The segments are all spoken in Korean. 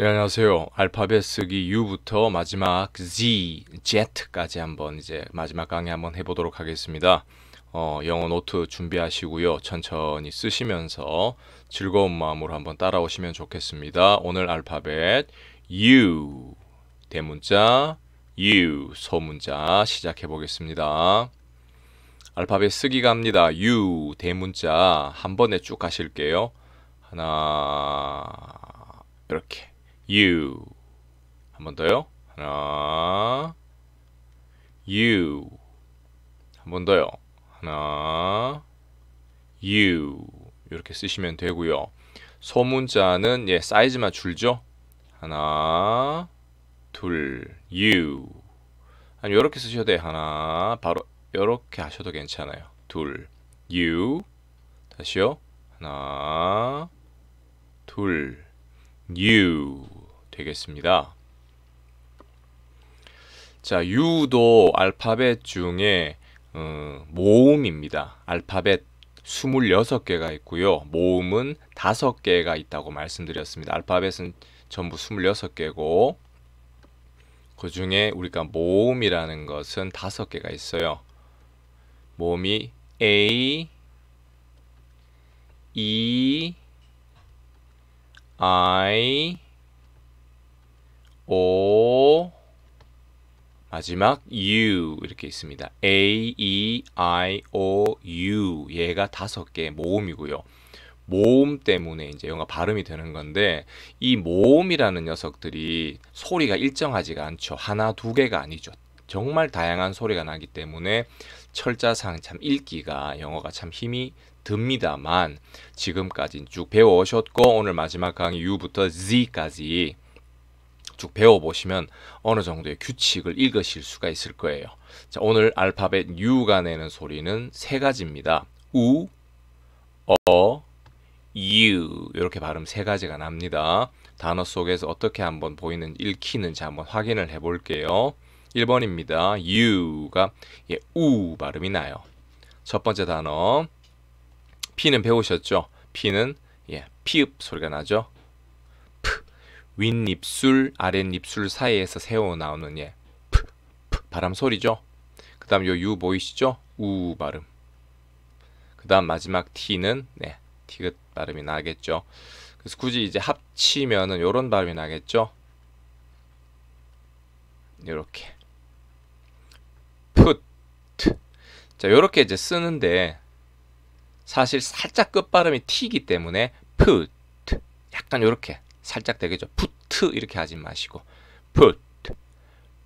네, 안녕하세요. 알파벳 쓰기 U부터 마지막 Z, Z까지 한번 이제 마지막 강의 한번 해보도록 하겠습니다. 어, 영어 노트 준비하시고요. 천천히 쓰시면서 즐거운 마음으로 한번 따라오시면 좋겠습니다. 오늘 알파벳 U, 대문자 U, 소문자 시작해 보겠습니다. 알파벳 쓰기 갑니다. U, 대문자 한 번에 쭉 가실게요. 하나, 이렇게. you 한번 더요. 하나 you 한번 더요. 하나 you 이렇게 쓰시면 되고요. 소문자는 예, 사이즈만 줄죠. 하나 둘 you 아니 이렇게 쓰셔도 돼요. 하나 바로 이렇게 하셔도 괜찮아요. 둘 you 다시요. 하나 둘 you 되겠습니다. 자, U도 알파벳 중에 음, 모음입니다. 알파벳 26개가 있고요. 모음은 5개가 있다고 말씀드렸습니다. 알파벳은 전부 26개고 그 중에 우리가 모음이라는 것은 5개가 있어요. 모음이 A, E, I, O 마지막 U 이렇게 있습니다. A, E, I, O, U 얘가 다섯 개 모음이고요. 모음 때문에 이제 영어 발음이 되는 건데 이 모음이라는 녀석들이 소리가 일정하지가 않죠. 하나 두 개가 아니죠. 정말 다양한 소리가 나기 때문에 철자상 참 읽기가 영어가 참 힘이 듭니다만 지금까지 쭉 배워오셨고 오늘 마지막 강의 U부터 Z까지 쭉 배워보시면 어느 정도의 규칙을 읽으실 수가 있을 거예요. 자, 오늘 알파벳 U가 내는 소리는 세 가지입니다. 우, 어, U 이렇게 발음 세 가지가 납니다. 단어 속에서 어떻게 한번 보이는 읽히는지 한번 확인을 해볼게요. 1번입니다. U가 예, 우 발음이 나요. 첫 번째 단어 P는 배우셨죠? P는 예, 피읍 소리가 나죠? 윗입술, 아랫입술 사이에서 새어 나오는 예. 푸, 푸 바람 소리죠. 그 다음 요유 보이시죠? 우 발음. 그 다음 마지막 T는 네, 티귿 발음이 나겠죠. 그래서 굳이 이제 합치면은 요런 발음이 나겠죠. 요렇게. 푸트. 자, 요렇게 이제 쓰는데 사실 살짝 끝 발음이 T이기 때문에 푸트. 약간 요렇게 살짝 되겠죠. 푸트 이렇게 하지 마시고 푸트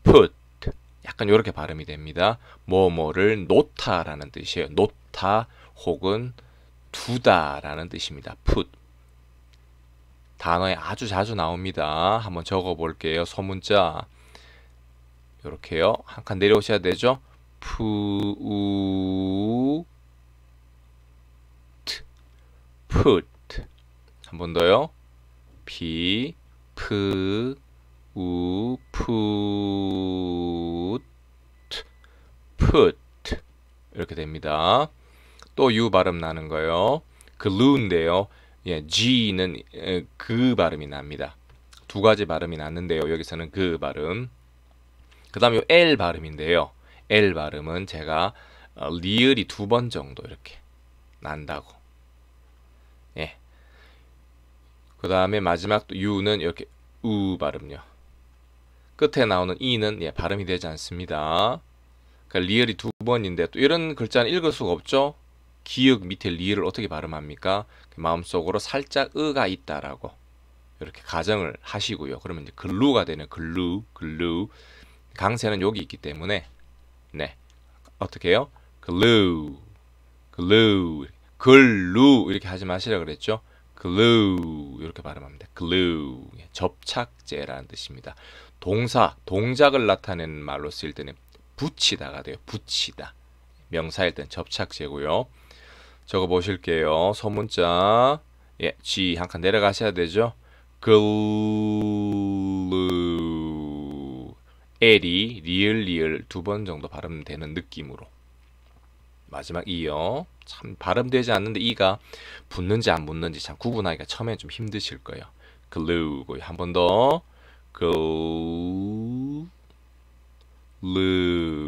푸트 약간 이렇게 발음이 됩니다. 뭐뭐를 놓다라는 뜻이에요. 놓다 혹은 두다라는 뜻입니다. 푸트 단어에 아주 자주 나옵니다. 한번 적어 볼게요. 소문자 이렇게요. 한 칸 내려오셔야 되죠. 푸우 푸트 한번 더요. 비, 프, 우, 푸, 트, u t 이렇게 됩니다. 또 U 발음 나는 거예요. g 그 루인데요 예, G는 그 발음이 납니다. 두 가지 발음이 났는데요. 여기서는 그 발음. 그 다음에 L 발음인데요. L 발음은 제가 어, 리을이 두 번 정도 이렇게 난다고. 예. 그 다음에 마지막 유는 이렇게 우 발음요. 끝에 나오는 이는 예, 발음이 되지 않습니다. 그러니까 리을이 두 번인데 또 이런 글자는 읽을 수가 없죠. 기역 밑에 리을 어떻게 발음합니까? 그 마음속으로 살짝 으가 있다라고 이렇게 가정을 하시고요. 그러면 이제 글루가 되는 글루, 글루. 강세는 여기 있기 때문에 네 어떻게 해요? 글루, 글루, 글루 이렇게 하지 마시라 그랬죠. glue 이렇게 발음하면 돼. glue 예, 접착제라는 뜻입니다. 동사 동작을 나타내는 말로 쓰일 때는 붙이다가 돼요. 붙이다. 명사일 땐 접착제고요. 적어 보실게요. 소문자 예, G 한 칸 내려가셔야 되죠. glue L이 리을 리을 두번 정도 발음되는 느낌으로 마지막 이요. 참 발음되지 않는데 이가 붙는지 안 붙는지 참 구분하기가 처음엔 좀 힘드실 거예요. g l u e 한번더 g l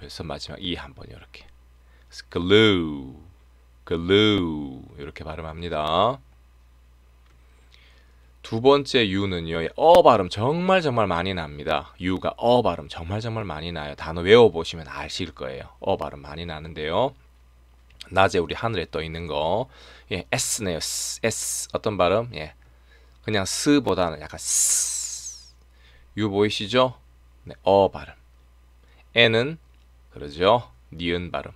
해서 마지막 이 한번 이렇게 glue 이렇게 발음합니다. 두 번째 유는요. 어 발음 정말 정말 많이 납니다. 유가 어 발음 정말 정말 많이 나요. 단어 외워보시면 아실 거예요. 어 발음 많이 나는데요. 낮에 우리 하늘에 떠 있는 거. 예, S네요. S, S. 어떤 발음? 예. 그냥 스보다는 약간 스. 유 보이시죠? 네, 어 발음. N은 그러죠. 니은 발음.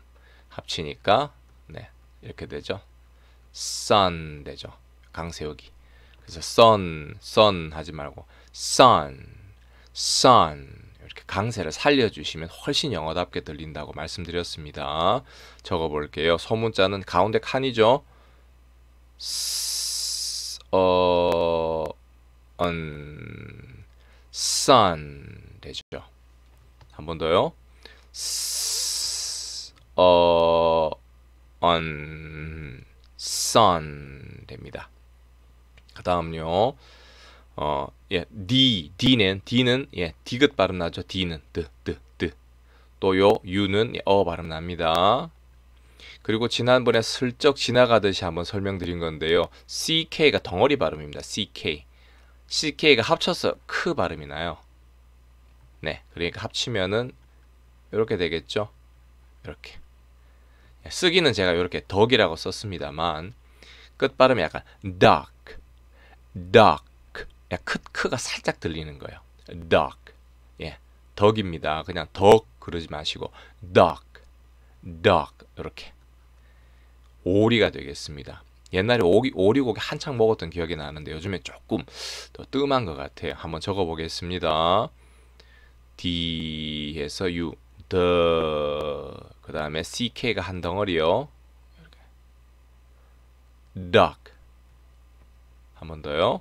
합치니까 네, 이렇게 되죠. sun 되죠. 강세우기. 그래서 sun, sun 하지 말고 sun, sun 이렇게 강세를 살려주시면 훨씬 영어답게 들린다고 말씀드렸습니다. 적어볼게요. 소문자는 가운데 칸이죠. S, 어, un, sun 되죠. 한 번 더요. S, 어, un, sun 됩니다. 그 다음요. 어, 예, D, D는, D는, 예, 디귿 발음 나죠. D는, 드, 드, 드. 또요, U는, 예, 어 발음 납니다. 그리고 지난번에 슬쩍 지나가듯이 한번 설명드린 건데요. CK가 덩어리 발음입니다. CK. CK가 합쳐서 크 발음이 나요. 네, 그러니까 합치면은 이렇게 되겠죠. 이렇게. 예, 쓰기는 제가 이렇게 덕이라고 썼습니다만 끝 발음이 약간 덕 duck. 예, 크, 크가 살짝 들리는 거예요. duck. 예, 덕입니다. 그냥 덕 그러지 마시고 duck, duck 이렇게 오리가 되겠습니다. 옛날에 오리, 오리고기 한창 먹었던 기억이 나는데 요즘에 조금 더 뜸한 것 같아요. 한번 적어보겠습니다. D에서 U, the 그 다음에 CK가 한 덩어리요. duck, 한번 더요.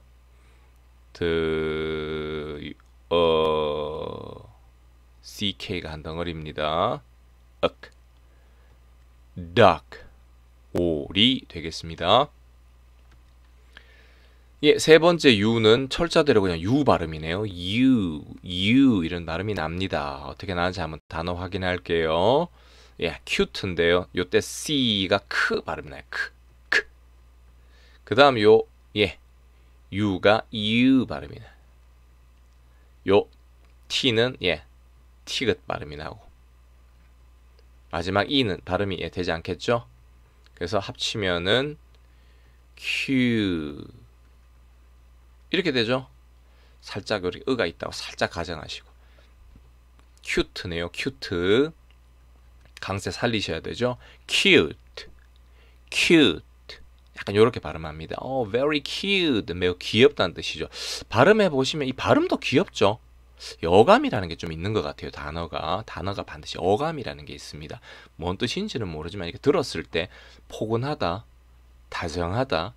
드, 어, ck가 한 덩어리입니다. d duck, 오리 되겠습니다. 예, 세 번째 u 는 철자대로 그냥 u 발음이네요. u, u 이런 발음이 납니다. 어떻게 나는지 한번 단어 확인할게요. 예, 큐트인데요. 요때 C가 크 발음 나요. 크, 크. 그 다음 요, 예, 유가유 발음이 나. 요 T는 예 티긋 발음이 나고 마지막 E는 발음이 예, 되지 않겠죠? 그래서 합치면은 Q 이렇게 되죠? 살짝 여기 으가 있다고 살짝 가정하시고 큐트네요 큐트 강세 살리셔야 되죠? cute cute 약간 이렇게 발음합니다. 어, very cute. 매우 귀엽다는 뜻이죠. 발음해 보시면 이 발음도 귀엽죠. 어감이라는 게 좀 있는 것 같아요. 단어가 단어가 반드시 어감이라는 게 있습니다. 뭔 뜻인지는 모르지만 이렇게 들었을 때 포근하다, 다정하다,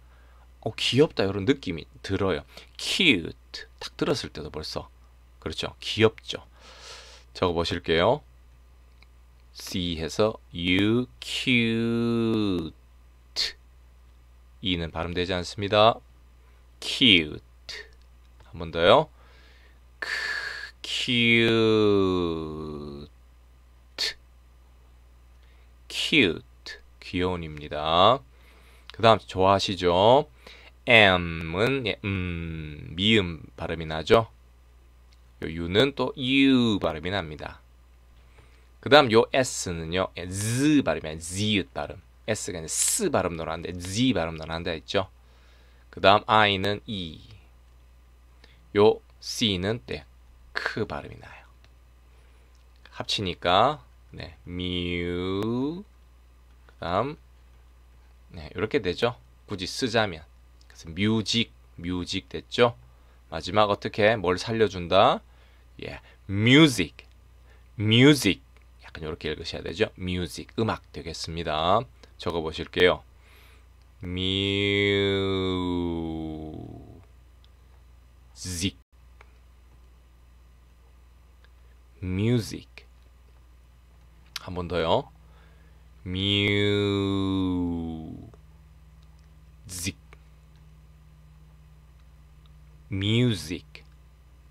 어, 귀엽다 이런 느낌이 들어요. cute 딱 들었을 때도 벌써 그렇죠. 귀엽죠. 적어 보실게요. C 해서 you cute e 는 발음되지 않습니다. cute 한 번 더요. cute cute 귀여운입니다. 그 다음 좋아하시죠? M은 예, 음, 미음 발음이 나죠. 요 U는 또 U 발음이 납니다. 그 다음 요 S는요. Z 발음이에요. Z 발음. S가 이제 S 발음노란데 Z 발음노란는데 있죠. 그 다음 I는 E 요 C는 네, 크 발음이 나요. 합치니까 네, 뮤 그다음 네, 이렇게 되죠. 굳이 쓰자면 그래서 뮤직 뮤직 됐죠. 마지막 어떻게 뭘 살려준다? 예, 뮤직 뮤직 약간 이렇게 읽으셔야 되죠. 뮤직 음악 되겠습니다. 적어 보실게요. 뮤직 뮤직 한번 더요. 뮤직 뮤직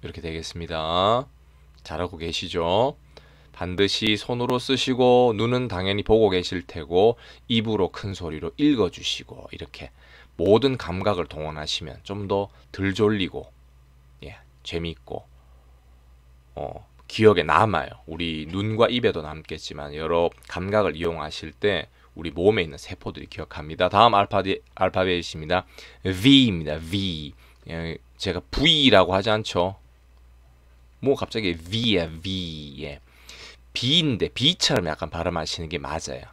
이렇게 되겠습니다. 잘하고 계시죠? 반드시 손으로 쓰시고 눈은 당연히 보고 계실 테고 입으로 큰 소리로 읽어주시고 이렇게 모든 감각을 동원하시면 좀더덜 졸리고 예, 재미있고 어, 기억에 남아요. 우리 눈과 입에도 남겠지만 여러 감각을 이용하실 때 우리 몸에 있는 세포들이 기억합니다. 다음 알파벳, 알파벳입니다. V입니다. V. 예, 제가 V라고 하지 않죠? 뭐 갑자기 V야 V. 예. 비인데비처럼 약간 발음하시는 게 맞아요.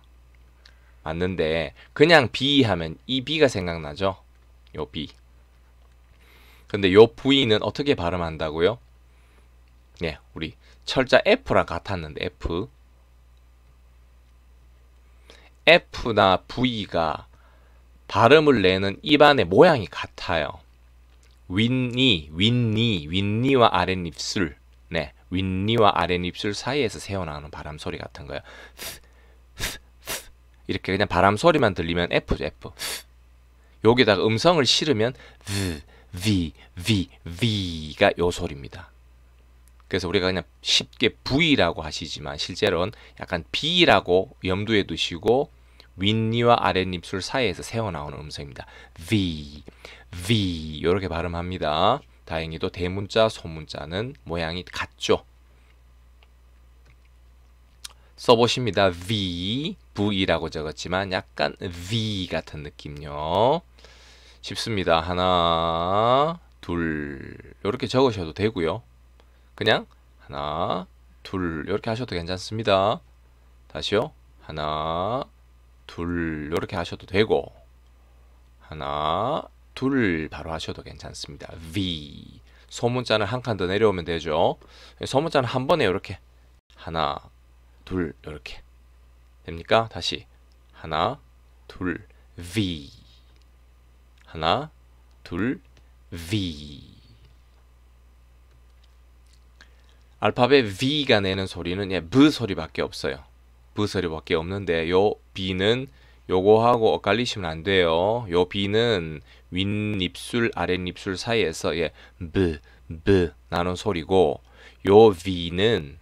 맞는데 그냥 비 하면 이비가 생각나죠? 요 비. 근데 요 V는 어떻게 발음한다고요? 네, 우리 철자 F랑 같았는데 F. F나 V가 발음을 내는 입안의 모양이 같아요. 윈니윈니윈니와 아랫입술. 윗니와 아랫입술 사이에서 새어나오는 바람 소리 같은 거예요. 이렇게 그냥 바람 소리만 들리면 F죠, F. 여기다가 음성을 실으면 V, V, V, V가 요 소리입니다. 그래서 우리가 그냥 쉽게 V라고 하시지만 실제로는 약간 B라고 염두에 두시고 윗니와 아랫입술 사이에서 새어나오는 음성입니다. V, V 이렇게 발음합니다. 다행히도 대문자, 소문자는 모양이 같죠. 써보십니다. V, V라고 적었지만 약간 V 같은 느낌요. 쉽습니다. 하나, 둘 이렇게 적으셔도 되고요. 그냥 하나, 둘 이렇게 하셔도 괜찮습니다. 다시요. 하나, 둘 이렇게 하셔도 되고 하나, 둘 바로 하셔도 괜찮습니다. V 소문자는 한 칸 더 내려오면 되죠. 소문자는 한 번에 이렇게 하나 둘 이렇게 됩니까? 다시 하나 둘 V 하나 둘 V 알파벳 V가 내는 소리는 예, V 소리밖에 없어요. V 소리밖에 없는데 요 B는 요거하고 엇갈리시면 안 돼요. 요 B는 윗입술 아랫입술 사이에서 예, 브, 브 나는 소리고 요 V는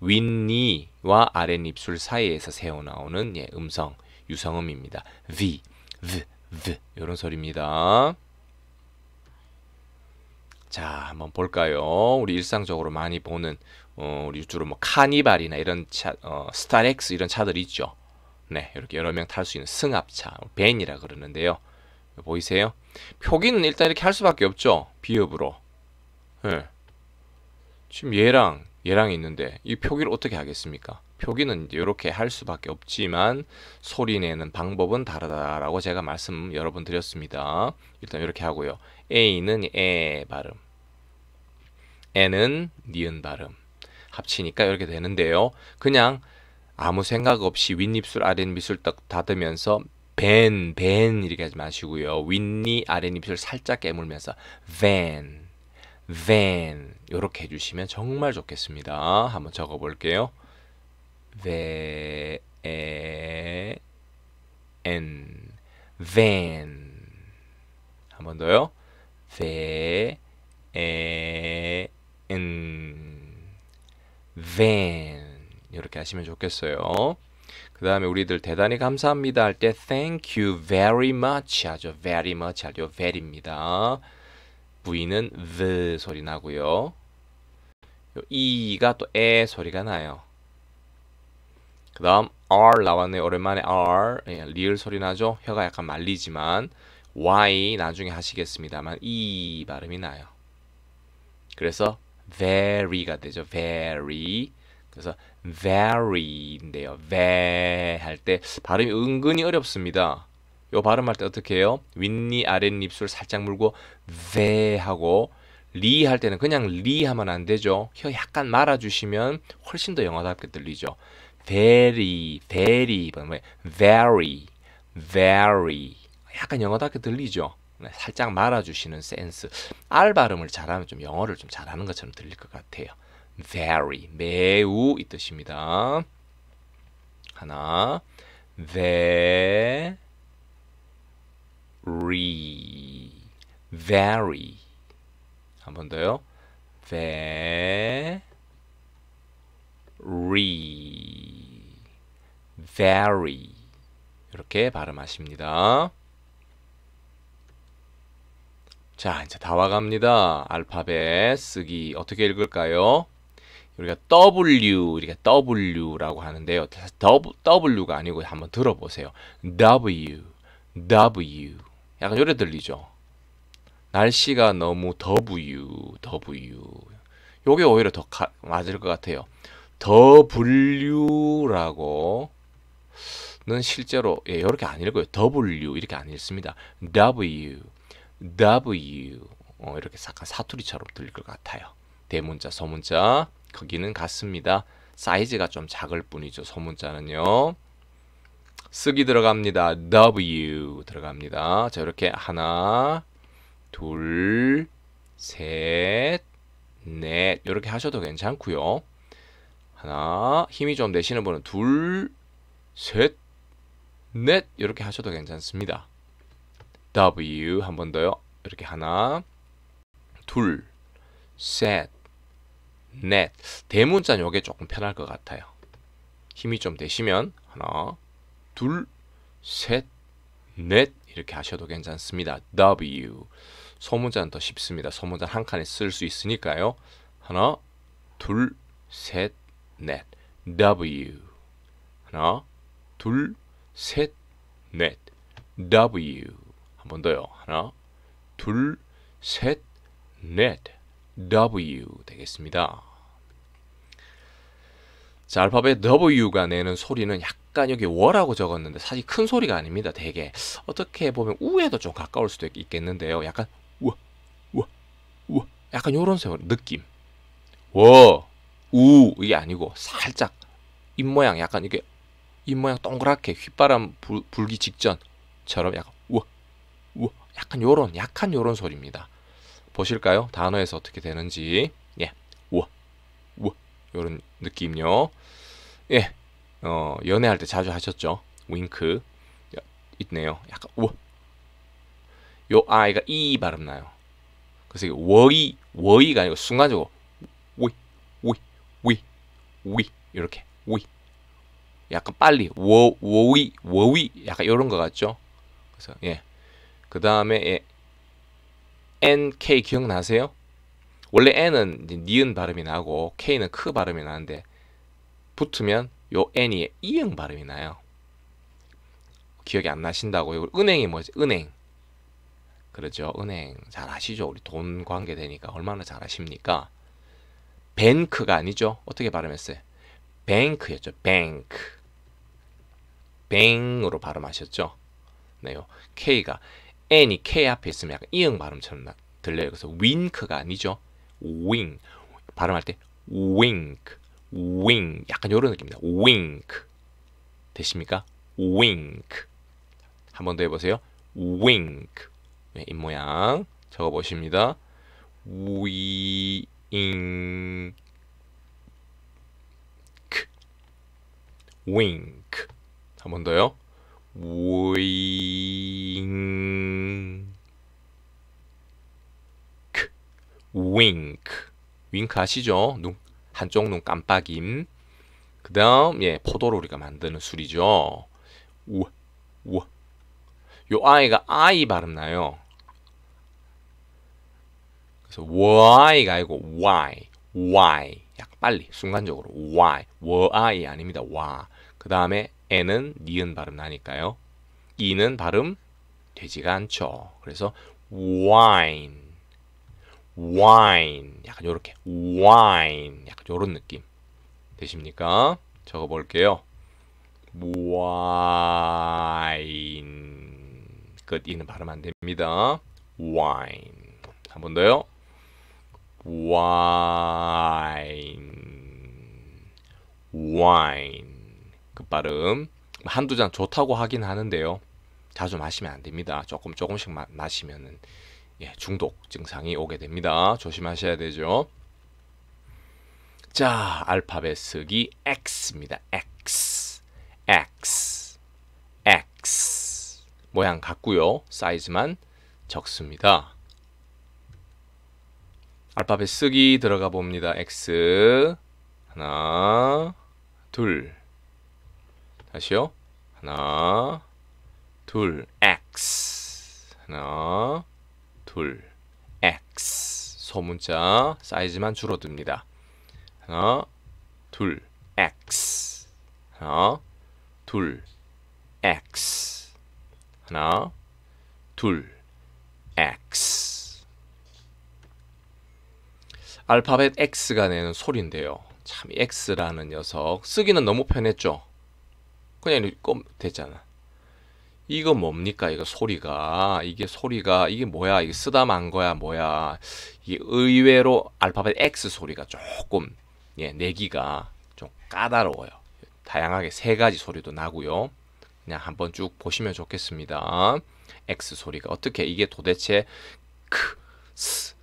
윗니와 아랫입술 사이에서 새어 나오는 예, 음성, 유성음입니다. V, V, V 이런 소리입니다. 자, 한번 볼까요? 우리 일상적으로 많이 보는 어, 우리 주로 뭐 카니발이나 이런 차, 어, 스타렉스 이런 차들 있죠. 네, 이렇게 여러 명 탈 수 있는 승합차, 벤이라 그러는데요. 보이세요? 표기는 일단 이렇게 할 수밖에 없죠. 비읍으로. 네. 지금 얘랑 얘랑 있는데 이 표기를 어떻게 하겠습니까? 표기는 이렇게 할 수밖에 없지만 소리 내는 방법은 다르다라고 제가 말씀 여러 번 드렸습니다. 일단 이렇게 하고요. A는 에 발음, N은 니은 발음 합치니까 이렇게 되는데요. 그냥 아무 생각 없이 윗입술 아랫입술 딱 닫으면서 벤, 벤 이렇게 하지 마시고요. 윗니 아랫입술 살짝 깨물면서 v e 이렇게 해주시면 정말 좋겠습니다. 한번 적어볼게요. ven, v 한번 더요. ven, v 이렇게 하시면 좋겠어요. 그 다음에 우리들 대단히 감사합니다 할 때 thank you very much 하죠. very much 하죠. very입니다. 부인은 the 소리 나고요. 이가 또 에 소리가 나요. 그 다음 R 나왔네요. 오랜만에 R 예, 리을 소리 나죠. 혀가 약간 말리지만 Y 나중에 하시겠습니다만 E 발음이 나요. 그래서 very가 되죠. very 그래서 very인데요. ve 할때 발음이 은근히 어렵습니다. 요 발음할 때 어떻게 해요? 윗니 아랫입술 살짝 물고 ve 하고 리 할 때는 그냥 리 하면 안 되죠. 혀 약간 말아주시면 훨씬 더 영어답게 들리죠. very, very, very, very. 약간 영어답게 들리죠. 네, 살짝 말아주시는 센스. R 발음을 잘하면 좀 영어를 좀 잘하는 것처럼 들릴 것 같아요. very 매우 이 뜻입니다. 하나 very very 한번 더요. very very 이렇게 발음하십니다. 자, 이제 다 와갑니다. 알파벳 쓰기 어떻게 읽을까요? 우리가 W 이렇게 W라고 하는데요. W가 아니고 한번 들어보세요. W W 약간 요래 들리죠. 날씨가 너무 더부유 더 W 유 요게 오히려 더 가, 맞을 것 같아요. 더블유라고는 실제로 예, 이렇게 안 읽어요. 더블유 이렇게 안 읽습니다. W W 어, 이렇게 약간 사투리처럼 들릴 것 같아요. 대문자, 소문자 거기는 같습니다. 사이즈가 좀 작을 뿐이죠. 소문자는요. 쓰기 들어갑니다. W 들어갑니다. 자 이렇게 하나, 둘, 셋, 넷 이렇게 하셔도 괜찮고요. 하나 힘이 좀 내시는 분은 둘, 셋, 넷 이렇게 하셔도 괜찮습니다. W 한 번 더요. 이렇게 하나, 둘, 셋, 넷 네. 대문자는 게 조금 편할 것 같아요. 힘이 좀 되시면 하나, 둘, 셋, 넷 이렇게 하셔도 괜찮습니다. W. 소문자는 더 쉽습니다. 소문자 한 칸에 쓸 수 있으니까요. 하나, 둘, 셋, 넷. W. 하나, 둘, 셋, 넷. W. 한 번 더요. 하나, 둘, 셋, 넷. W 되겠습니다. 자, 알파벳 W가 내는 소리는 약간 여기 워라고 적었는데 사실 큰 소리가 아닙니다. 되게 어떻게 보면 우에도 좀 가까울 수도 있겠는데요. 약간 우우우 약간 요런 소리 느낌. 워, 우 이게 아니고 살짝 입 모양 약간 이게 입 모양 동그랗게 휘바람 불, 불기 직전처럼 약간 우우 약간 요런 약한 요런 소리입니다. 보실까요? 단어에서 어떻게 되는지. 예. 우와. 우와. 요런 느낌요. 예. 어, 연애할 때 자주 하셨죠? 윙크. 있네요. 약간 우와. 요 아이가 이 발음 나요. 그래서 이게 워이 워이가 아니고 순간적으로 위위위위 이렇게 위 약간 빨리 워 워위 워위 약간 요런거 같죠? 그래서 예. 그 다음에 예. NK 기억나세요? 원래 N은 니은 발음이 나고 K는 크 발음이 나는데 붙으면 요 N이 이응 발음이 나요. 기억이 안 나신다고. 요 은행이 뭐지? 은행. 그렇죠. 은행. 잘 아시죠? 우리 돈 관계 되니까 얼마나 잘 아십니까? 뱅크가 아니죠. 어떻게 발음했어요? 뱅크였죠. 뱅크. 뱅으로 발음하셨죠. 네요. K가 n이 k 앞에 있으면 약간 이응 발음처럼 나, 들려요. 그래서 윙크가 아니죠. 윙 발음할 때 윙크 윙 약간 요런 느낌입니다. 윙크 되십니까? 윙크 한 번 더 해보세요. 윙크 네, 입 모양 적어 보십니다. 윙크 윙크 한 번 더요. wink, wink. 윙크 아시죠? 눈, 한쪽 눈 깜빡임. 그 다음, 예, 포도로 우리가 만드는 술이죠. 우, 우. 요 아이가 아이 발음 나요. 그래서 why가 아니고 why, why. 약 빨리, 순간적으로 why, why 아닙니다. 와. 그 다음에 에는 니은 발음 나니까요. 이는 발음 되지가 않죠. 그래서 wine, wine 약간 요렇게 wine 약간 요런 느낌 되십니까? 적어볼게요. wine 끝 이는 발음 안 됩니다. wine 한번 더요. wine wine 그발음 한두 잔 좋다고 하긴 하는데요. 자주 마시면 안 됩니다. 조금 조금씩 마, 마시면은 예, 중독 증상이 오게 됩니다. 조심하셔야 되죠. 자, 알파벳 쓰기 X입니다. X. X. X. 모양 같고요. 사이즈만 적습니다. 알파벳 쓰기 들어가 봅니다. X. 하나, 둘, 다시요. 하나, 둘, X. 하나, 둘, X. 소문자 사이즈만 줄어듭니다. 하나, 둘, X. 하나, 둘, X. 하나, 둘, X. 알파벳 X가 내는 소리인데요. 참 X라는 녀석 쓰기는 너무 편했죠. 그냥 이렇게 꼽 되잖아. 이거 뭡니까? 이거 소리가 이게 소리가 이게 뭐야? 이게 쓰다만 거야 뭐야? 이게 의외로 알파벳 X 소리가 조금 예, 내기가 좀 까다로워요. 다양하게 세 가지 소리도 나고요. 그냥 한번 쭉 보시면 좋겠습니다. X 소리가 어떻게 이게 도대체 크, 스,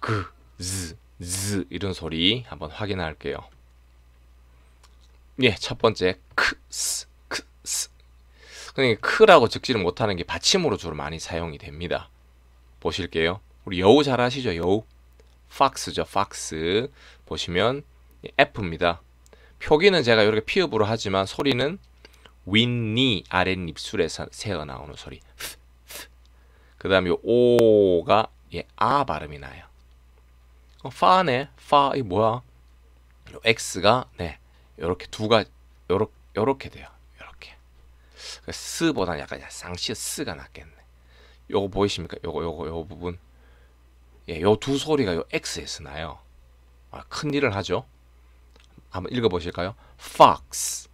그, 즈, 즈 이런 소리 한번 확인할게요. 예, 첫 번째 크, 스, 그러니까 크라고 적지를 못하는 게 받침으로 주로 많이 사용이 됩니다. 보실게요. 우리 여우 잘 아시죠? 여우. 팍스죠. 팍스. 보시면 F입니다. 표기는 제가 이렇게 피읍으로 하지만 소리는 윗니 아랫입술에서 새어 나오는 소리. 그 다음에 오가 예, 아 발음이 나요. 어, 파네. 파, 이 뭐야? 요 X가 네. 요렇게 두가 요렇게 요렇게 돼요. 그러니까 스보다는 약간 쌍시 스가 낫겠네. 요거 보이십니까? 요거 요거 요 부분. 예, 요 두 소리가 요 X에서 나요. 아, 큰 일을 하죠. 한번 읽어 보실까요? fox.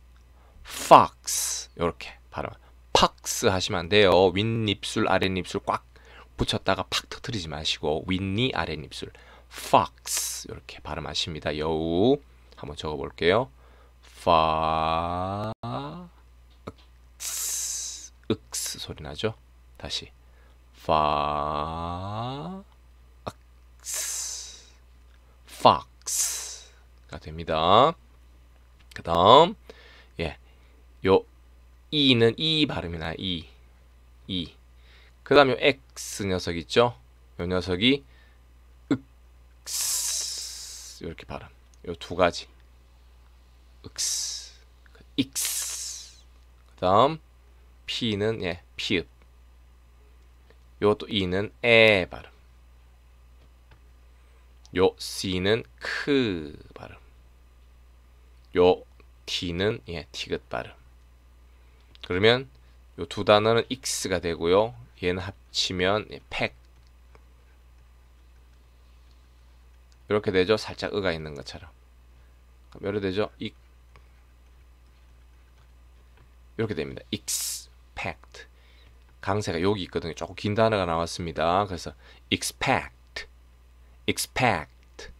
fox. 요렇게 발음. 팍스 하시면 안 돼요. 윗입술 아랫입술 꽉 붙였다가 팍 터트리지 마시고 윗니 아랫입술 fox 이렇게 발음하십니다. 여우 한번 적어 볼게요. 파 윽스 소리 나죠? 다시 fox f o 가 됩니다. 그 다음 예, 요 e는 e 발음이 나 e e 그 다음 요 x 녀석 있죠? 요 녀석이 윽스 이렇게 발음 요 두 가지 윽스 그 익스 그 다음 P는 예, 피읍. 요것 E는 에 발음. 요 C는 크 발음. 요 T는 예, 티귿 발음. 그러면 요 두 단어는 익스가 되고요. 얘는 합치면 예, 팩. 이렇게 되죠. 살짝 의가 있는 것처럼. 그럼 이렇게 되죠. 익 이렇게 됩니다. 익스 expect 강세가 여기 있거든요. 조금 긴 단어가 나왔습니다. 그래서 expect, expect,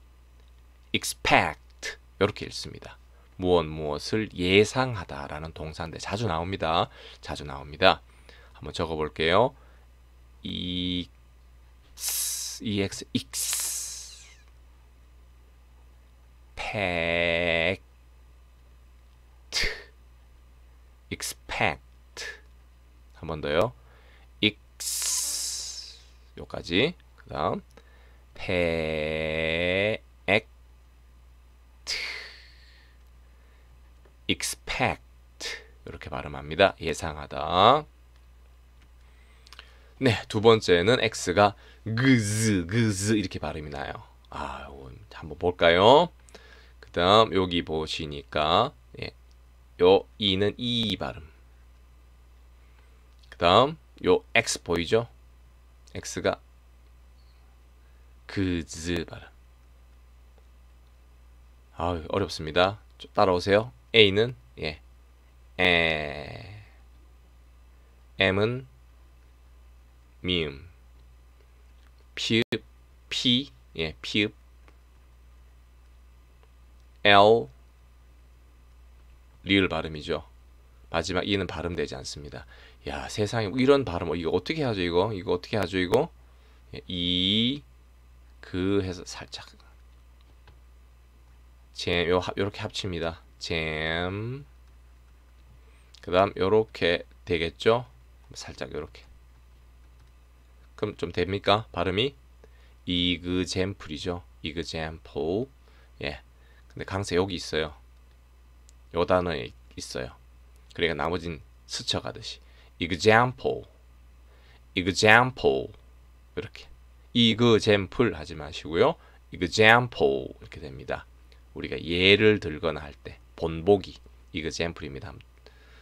expect 이렇게 읽습니다. 무엇 무엇을 예상하다라는 동사인데 자주 나옵니다. 자주 나옵니다. 한번 적어볼게요. e x ex ex pact expect 한번 더요. 익스 요까지 그 다음 페트 e x p e 이렇게 발음합니다. 예상하다. 네, 두 번째는 x가 그즈 그즈 이렇게 발음이 나요. 아, 한번 볼까요? 그다음 여기 보시니까 예, 요 이는 이 발음. 다음 요 x 보이죠? x가 그즈 발음. 아 어렵습니다. 따라오세요. a는 예, 에, m은 미음, 피읍, 피, 예, 피읍, l 리을 발음이죠. 마지막 e 는 발음되지 않습니다. 야 세상에 뭐 이런 발음 어, 이거 어떻게 하죠 이거 이거 어떻게 하죠 이거 예, 이그 해서 살짝 잼 요, 요렇게 합칩니다 잼 그다음 요렇게 되겠죠 살짝 요렇게 그럼 좀 됩니까 발음이 이그잼플이죠 이그잼플 예 근데 강세 여기 있어요 요 단어에 있어요 그러니까 나머진 스쳐가듯이 example, example 이렇게 example 하지 마시고요. example 이렇게 됩니다. 우리가 예를 들거나 할 때 본보기 example입니다.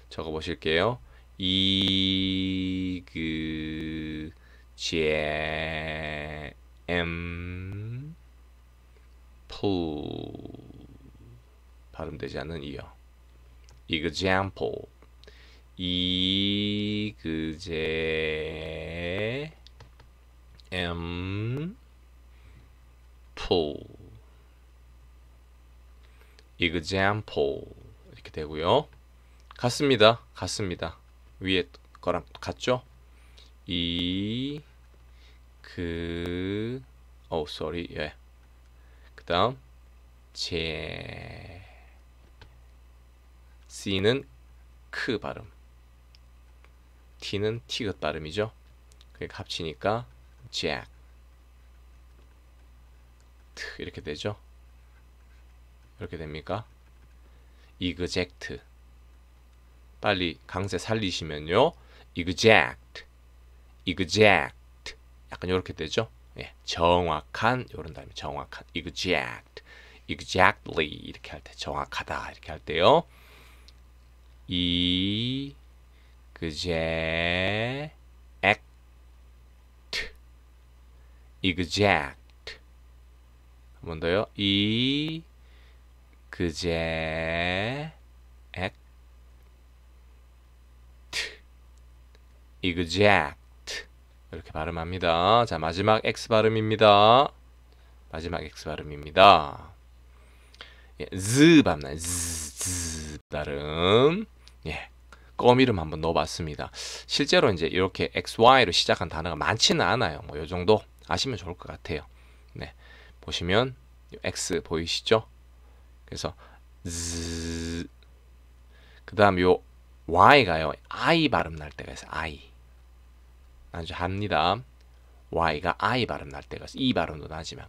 적어 보실게요. 이그 제 m 푸 발음되지 않는 이어 example 이 그제 M 포 o o l example 이렇게 되고요. 같습니다. 같습니다. 위에 거랑 같죠? 이그 어, oh, sorry. 예. 그다음 제 C는 크 발음. T는 T급 발음이죠. 그게니까 합치니까 Jack 이렇게 되죠. 이렇게 됩니까? 이그젝트 빨리 강세 살리시면요. 이그젝트 이그젝트 약간 이렇게 되죠. 예, 정확한 요런 다음에 정확한 이그젝트 t exactly 이렇게 할 때 정확하다 이렇게 할 때요. 이 e 그제 액트 이그 x a 한번 더요 이 그제 액트 이그 x a 이렇게 발음합니다. 자 마지막 x 발음입니다. 마지막 x 발음입니다. 예, z 발음 나 z, z 발음 예. 껌 이름 한번 넣어봤습니다. 실제로 이제 이렇게 XY로 시작한 단어가 많지는 않아요. 뭐요 정도 아시면 좋을 것 같아요. 네, 보시면 X 보이시죠? 그래서 Z 그 다음 요 Y가요. I 발음 날 때가 있어요. I 나중에 합니다. Y가 I 발음 날 때가 있어요. E 발음도 나지만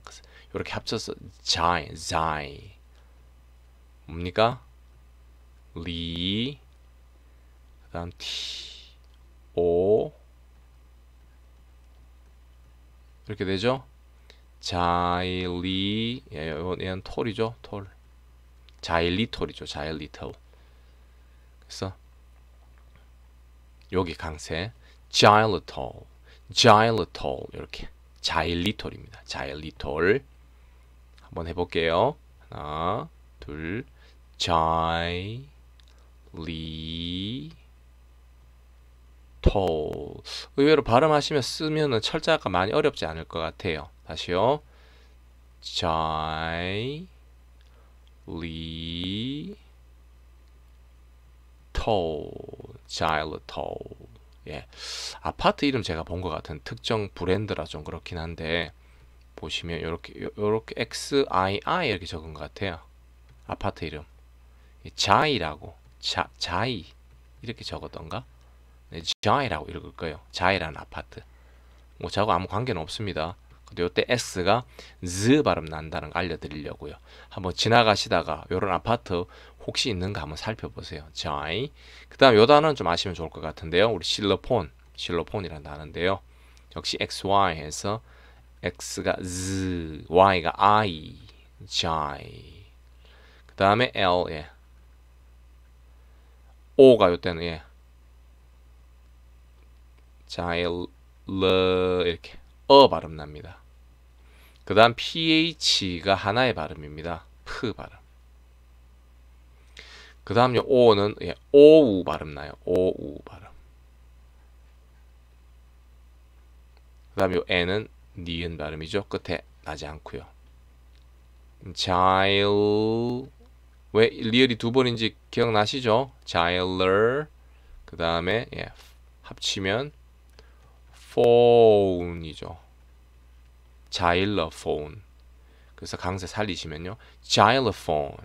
이렇게 합쳐서 자이 자이 뭡니까? 리 다음 T O 이렇게 되죠. 자일리 예, 얘는 톨이죠. 톨 자일리톨이죠. 자일리톨 그래서 여기 강세 자일리톨 자일리톨 이렇게 자일리톨입니다. 자일리톨 한번 해볼게요. 하나 둘 자일리 토. 의외로 발음하시면 쓰면은 철자가 많이 어렵지 않을 것 같아요. 다시요. 자이 리 토. 자일토. 예. 아파트 이름 제가 본 것 같은 특정 브랜드라 좀 그렇긴 한데 보시면 이렇게 요렇게 XII 이렇게 적은 것 같아요. 아파트 이름. 자이라고. 자, 자이 이렇게 적었던가? 자이라고 네, 읽을 거예요. 자이라는 아파트. 뭐 저하고 아무 관계는 없습니다. 근데 요때 S가 Z 발음 난다는 거 알려드리려고요. 한번 지나가시다가 요런 아파트 혹시 있는가 한번 살펴보세요. 자이. 그 다음 요 단어는 좀 아시면 좋을 것 같은데요. 우리 실로폰, 실로폰이라는 단어인데요. 역시 XY 에서 X가 Z, Y가 I, 자이. 그 다음에 L, 예. O가 요때는 예. 자, 러 이렇게 어 발음 납니다. 그 다음 ph가 하나의 발음입니다. 프 발음. 그 다음요 오는 예, 오우 발음 나요. 오우 발음. 그 다음 요 n은 니은 발음이죠. 끝에 나지 않고요. 자 h i 왜 리얼이 두 번인지 기억나시죠? 자 h i l 그 다음에 예, 합치면 phone이죠. xylophone. 그래서 강세 살리시면요. xylophone.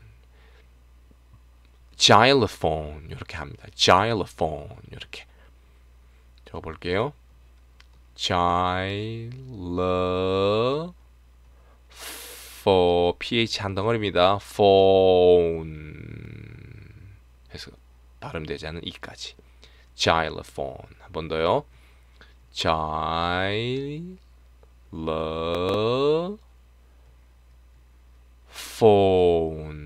xylophone 이렇게 합니다. xylophone 이렇게. 적어 볼게요. xylophone ph 한 덩어리입니다. phone 해서 발음되지 않은 이까지. xylophone 한 번 더요. child love phone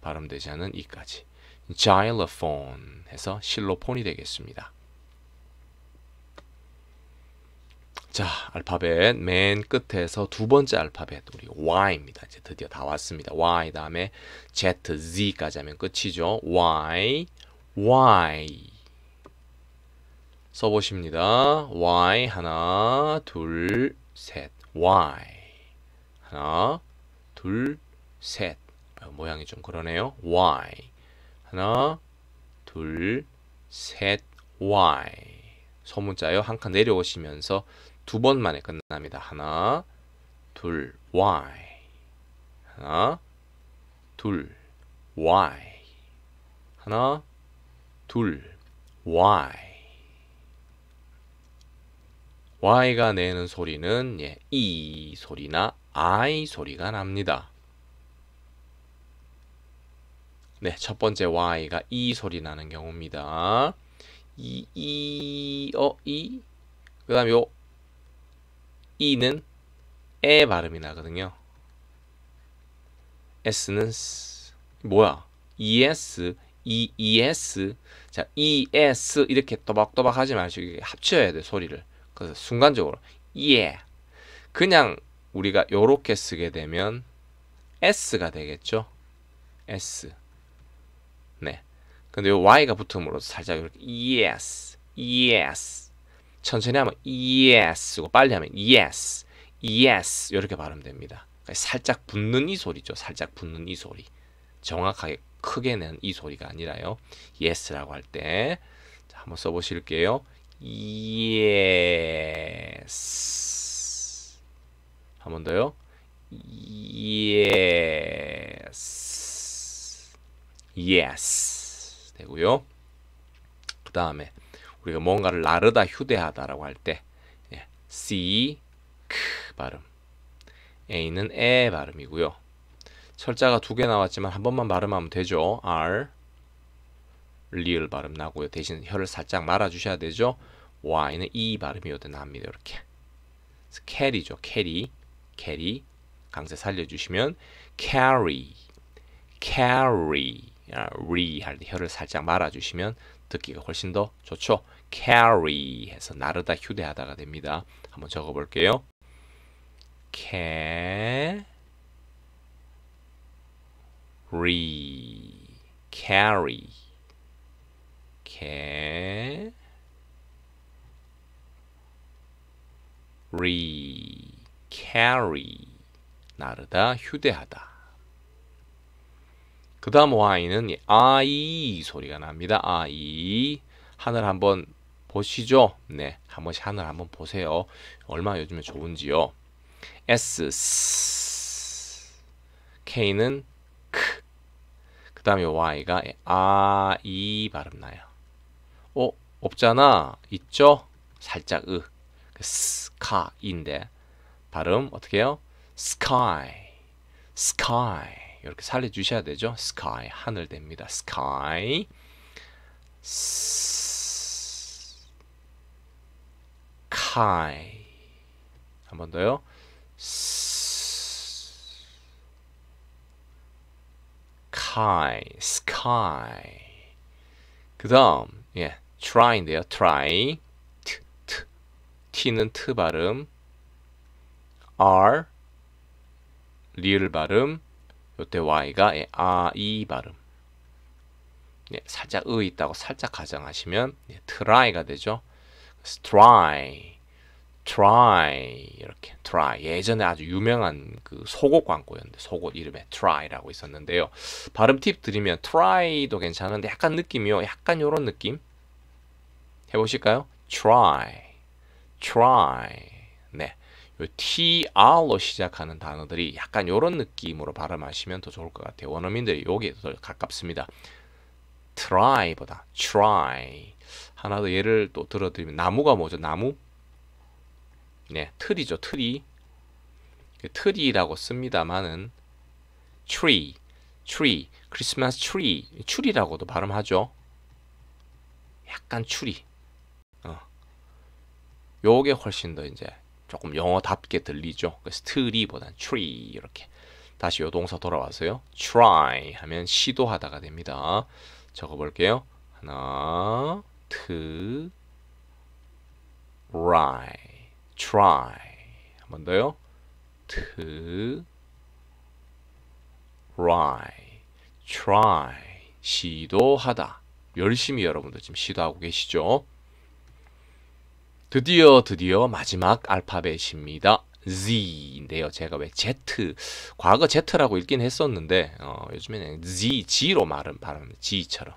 발음되지 않은 이까지 xylophone 해서 실로폰이 되겠습니다. 자, 알파벳 맨 끝에서 두 번째 알파벳 우리 Y입니다. 이제 드디어 다 왔습니다. Y 다음에 Z, Z까지 하면 끝이죠. Y, Y 써보십니다. Y 하나, 둘, 셋. Y 하나, 둘, 셋. 아, 모양이 좀 그러네요. Y 하나, 둘, 셋. Y 소문자요. 한 칸 내려오시면서 두 번만에 끝납니다. 하나, 둘, Y 하나, 둘, Y 하나, 둘, Y y가 내는 소리는 예, 이 소리나 i 소리가 납니다. 네, 첫 번째 y가 이 소리 나는 경우입니다. 이, 이, 어, 이. 그 다음 요, 이는 에 발음이 나거든요. s는 s. 뭐야? es, e, es. E 자, es 이렇게 또박또박 하지 마시고 합쳐야 돼, 소리를. 그래서 순간적으로 예 그냥 우리가 요렇게 쓰게 되면 s가 되겠죠 s 네 근데 요 y가 붙음으로 살짝 이렇게 yes yes 천천히 하면 yes고 빨리 하면 yes yes 이렇게 발음됩니다 그러니까 살짝 붙는 이 소리죠 살짝 붙는 이 소리 정확하게 크게 낸 이 소리가 아니라요 yes라고 할 때 한번 써보실게요 yes. 한 번 더요. yes. yes. 되고요. 그 다음에 우리가 뭔가를 나르다 휴대하다라고 할때 예, c 크 발음 a는 에 발음이고요. 철자가 두 개 나왔지만 한 번만 발음하면 되죠. r 리을 발음 나고요. 대신 혀를 살짝 말아 주셔야 되죠. 와이는이 발음이 요대납니다. 이렇게. 캐리죠. 캐리. 캐리. 강세 살려주시면 캐리. 캐리. y 아, 할때 혀를 살짝 말아주시면 듣기가 훨씬 더 좋죠. 캐리 해서 나르다 휴대하다가 됩니다. 한번 적어볼게요. 캐 a r 리 carry. 이렇게 re, carry 나르다, 휴대하다 그 다음 y는 i 소리가 납니다. i 하늘 한번 보시죠. 네, 한 번씩 하늘 한번 보세요. 얼마나 요즘에 좋은지요. s, k는 크. 그 다음에 y가 i 아, 발음 나요. 어 없잖아 있죠 살짝 으스카인데 그 발음 어떻게 해요 스카이. 스카이. 이렇게 살려주셔야 되죠 스카이 하늘 됩니다 스카이. 스카이. 한 번 더요 스카이. 스카이. 그 다음 예, try인데요. try. t, t. t는 t 발음. r 리을 발음. 요때 y가 예, 아, 이 e 발음. 예, 살짝 의 있다고 살짝 가정하시면 예, try가 되죠. try. try 이렇게 try 예전에 아주 유명한 그 속옷 광고였는데 속옷 이름에 try라고 있었는데요 발음 팁 드리면 try도 괜찮은데 약간 느낌이요 약간 요런 느낌 해보실까요 try try 네요 TR로 시작하는 단어들이 약간 요런 느낌으로 발음하시면 더 좋을 것 같아요 원어민들이 여기에 더 가깝습니다 try보다 try 하나 더 예를 또 들어드리면 나무가 뭐죠 나무 네, 틀이죠. 트리. 트리라고 씁니다만은 트리. 트리. 크리스마스 트리. e 추리라고도 발음하죠. 약간 추리. 어. 요게 훨씬 더 이제 조금 영어답게 들리죠. 그래서 t r 보단 트리 이렇게. 다시 요 동사 돌아와서요. try 하면 시도하다가 됩니다. 적어 볼게요. 하나, 트 라이 r i g try 한번 더요 to try try 시도하다 열심히 여러분들 지금 시도하고 계시죠 드디어 드디어 마지막 알파벳입니다 Z인데요. 제가 왜 Z, 과거 Z라고 읽긴 했었는데 어, 요즘에는 Z, G로 말은 발음, G처럼.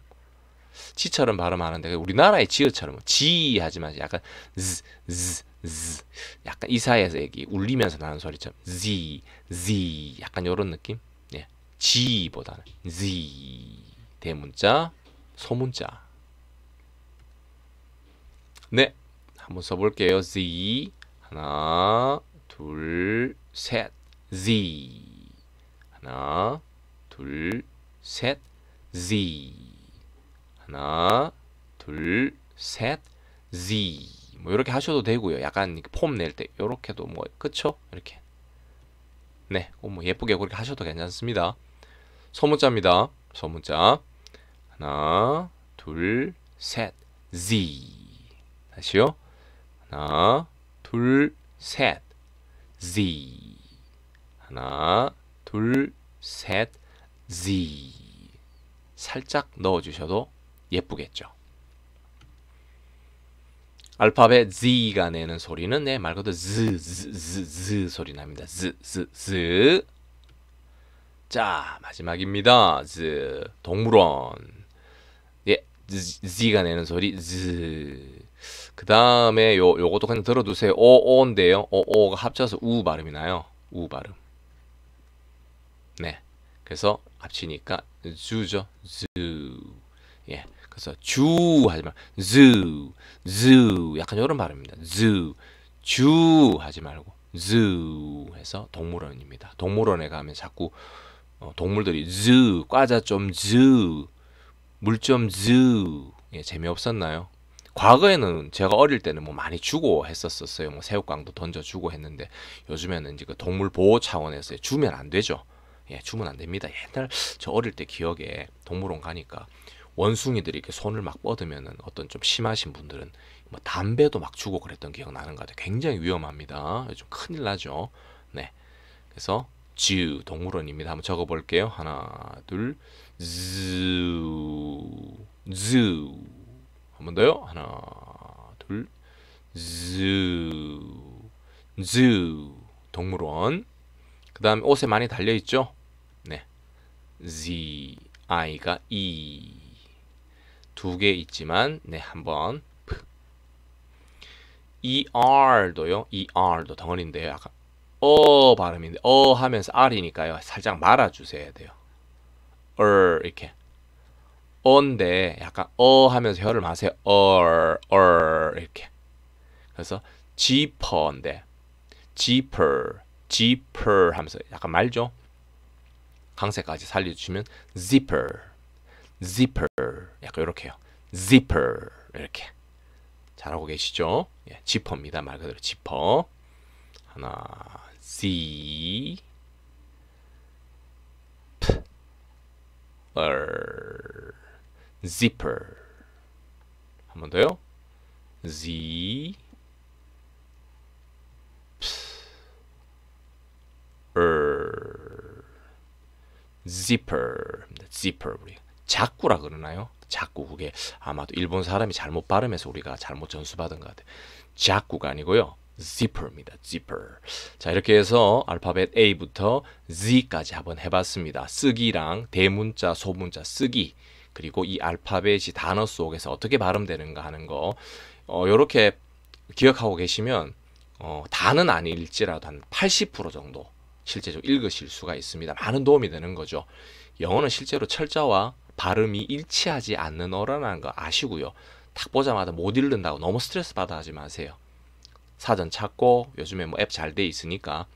G처럼 발음하는데 우리나라의 G처럼 G 하지만 약간 Z, Z, z 약간 이 사이에서 얘기 울리면서 나는 소리처럼 z z 약간 요런 느낌 예 g보다는 z 대문자 소문자 네 한번 써볼게요 z 하나 둘셋 z 하나 둘셋 z 하나 둘셋 z 뭐 이렇게 하셔도 되고요. 약간 폼 낼 때 이렇게도 뭐 그쵸? 이렇게 네, 뭐 예쁘게 그렇게 하셔도 괜찮습니다. 소문자입니다. 소문자 하나, 둘, 셋, Z 다시요. 하나, 둘, 셋, Z 하나, 둘, 셋, Z 살짝 넣어주셔도 예쁘겠죠. 알파벳 Z가 내는 소리는 네, 말 그대로 Z, Z, Z, Z 소리 납니다. Z, Z, Z. 자, 마지막입니다. Z, 동물원. 예, Z, 가 내는 소리 Z. 그 다음에 요, 요것도 그냥 들어두세요. 오, 오인데요. 오, 오가 합쳐서 우 발음이 나요. 우 발음. 네. 그래서 합치니까 주죠. 주. 예. 그래서 주 하지 말. 주. zoo 약간 이런 발음입니다. zoo 주 하지 말고 zoo 해서 동물원입니다. 동물원에 가면 자꾸 어, 동물들이 zoo 과자점 zoo 물점 zoo 예, 재미없었나요? 과거에는 제가 어릴 때는 뭐 많이 주고 했었었어요. 뭐 새우깡도 던져주고 했는데 요즘에는 이제 그 동물 보호 차원에서 주면 안 되죠. 예, 주면 안 됩니다. 옛날 저 어릴 때 기억에 동물원 가니까 원숭이들이 이렇게 손을 막 뻗으면은 어떤 좀 심하신 분들은 뭐 담배도 막 주고 그랬던 기억 나는 것 같아요. 굉장히 위험합니다. 좀 큰일 나죠. 네. 그래서 주 동물원입니다. 한번 적어 볼게요. 하나, 둘, 즈, 즈. 한번 더요. 하나, 둘, 즈, 즈. 동물원. 그다음에 옷에 많이 달려 있죠. 네. Z I가 E 두개 있지만 네 한번 er도요. er도 덩어리인데요. 약간 어 발음인데 어 하면서 r이니까요. 살짝 말아 주셔야 돼요. 얼 이렇게 어인데 약간 어 하면서 혀를 마세요. 얼얼 이렇게. 그래서 지퍼인데 지퍼 지퍼 하면서 약간 말죠. 강세까지 살려주시면 zipper zipper 약간 이렇게요. zipper 이렇게 잘하고 계시죠? 예, 지퍼입니다. 말 그대로 지퍼 하나 z p r zipper 한 번 더요. z zipper 네, zipper 우리 자꾸라 그러나요? 자꾸 그게 아마도 일본 사람이 잘못 발음해서 우리가 잘못 전수받은 것 같아요. 자꾸가 아니고요. zipper입니다. zipper. 자, 이렇게 해서 알파벳 A부터 Z까지 한번 해봤습니다. 쓰기랑 대문자, 소문자, 쓰기. 그리고 이 알파벳이 단어 속에서 어떻게 발음되는가 하는 거. 어, 요렇게 기억하고 계시면, 어, 단은 아닐지라도 한 80% 정도 실제적으로 읽으실 수가 있습니다. 많은 도움이 되는 거죠. 영어는 실제로 철자와 발음이 일치하지 않는 어라는 거 아시고요. 딱 보자마자 못 읽는다고 너무 스트레스 받아 하지 마세요. 사전 찾고 요즘에 뭐 앱 잘 돼 있으니까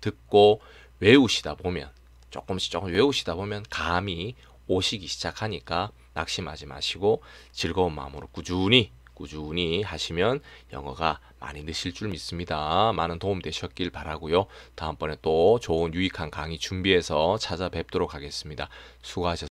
듣고 외우시다 보면 조금씩 조금 외우시다 보면 감이 오시기 시작하니까 낙심하지 마시고 즐거운 마음으로 꾸준히 꾸준히 하시면 영어가 많이 느실 줄 믿습니다. 많은 도움 되셨길 바라고요. 다음번에 또 좋은 유익한 강의 준비해서 찾아뵙도록 하겠습니다. 수고하셨습니다.